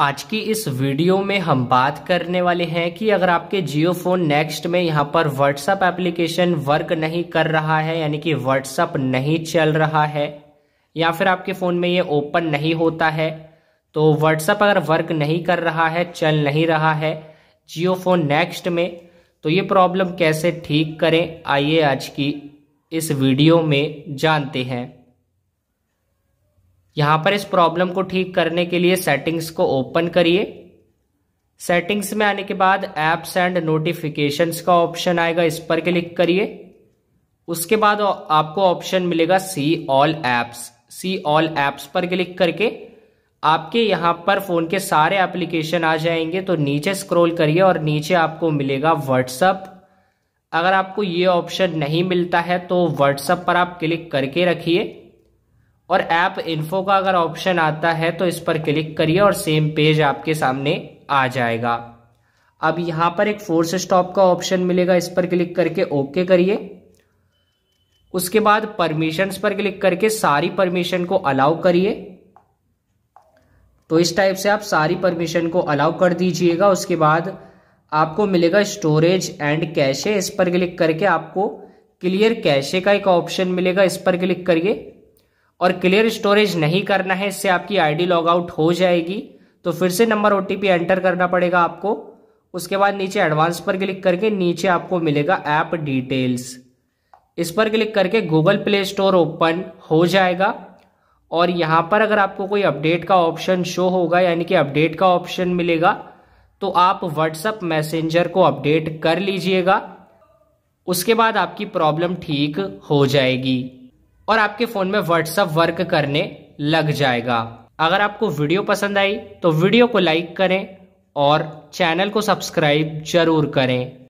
आज की इस वीडियो में हम बात करने वाले हैं कि अगर आपके जियो फोन नेक्स्ट में यहाँ पर व्हाट्सअप एप्लीकेशन वर्क नहीं कर रहा है यानी कि व्हाट्सअप नहीं चल रहा है या फिर आपके फ़ोन में ये ओपन नहीं होता है तो व्हाट्सअप अगर वर्क नहीं कर रहा है चल नहीं रहा है जियो फोन नेक्स्ट में तो ये प्रॉब्लम कैसे ठीक करें आइए आज की इस वीडियो में जानते हैं यहाँ पर इस प्रॉब्लम को ठीक करने के लिए सेटिंग्स को ओपन करिए सेटिंग्स में आने के बाद एप्स एंड नोटिफिकेशंस का ऑप्शन आएगा इस पर क्लिक करिए उसके बाद आपको ऑप्शन मिलेगा see all apps see all apps पर क्लिक करके आपके यहाँ पर फ़ोन के सारे एप्लीकेशन आ जाएंगे तो नीचे स्क्रॉल करिए और नीचे आपको मिलेगा व्हाट्सअप अगर आपको ये ऑप्शन नहीं मिलता है तो व्हाट्सअप पर आप क्लिक करके रखिए और ऐप इन्फो का अगर ऑप्शन आता है तो इस पर क्लिक करिए और सेम पेज आपके सामने आ जाएगा अब यहां पर एक फोर्स स्टॉप का ऑप्शन मिलेगा इस पर क्लिक करके ओके करिए उसके बाद परमिशंस पर क्लिक करके सारी परमिशन को अलाउ करिए तो इस टाइप से आप सारी परमिशन को अलाउ कर दीजिएगा उसके बाद आपको मिलेगा स्टोरेज एंड कैशे इस पर क्लिक करके आपको क्लियर कैशे का एक ऑप्शन मिलेगा इस पर क्लिक करिए और क्लियर स्टोरेज नहीं करना है इससे आपकी आईडी लॉग आउट हो जाएगी तो फिर से नंबर ओटीपी एंटर करना पड़ेगा आपको उसके बाद नीचे एडवांस पर क्लिक करके नीचे आपको मिलेगा ऐप डिटेल्स इस पर क्लिक करके गूगल प्ले स्टोर ओपन हो जाएगा और यहाँ पर अगर आपको कोई अपडेट का ऑप्शन शो होगा यानी कि अपडेट का ऑप्शन मिलेगा तो आप व्हाट्सअप मैसेंजर को अपडेट कर लीजिएगा उसके बाद आपकी प्रॉब्लम ठीक हो जाएगी और आपके फ़ोन में व्हाट्सअप वर्क करने लग जाएगा अगर आपको वीडियो पसंद आई तो वीडियो को लाइक करें और चैनल को सब्सक्राइब जरूर करें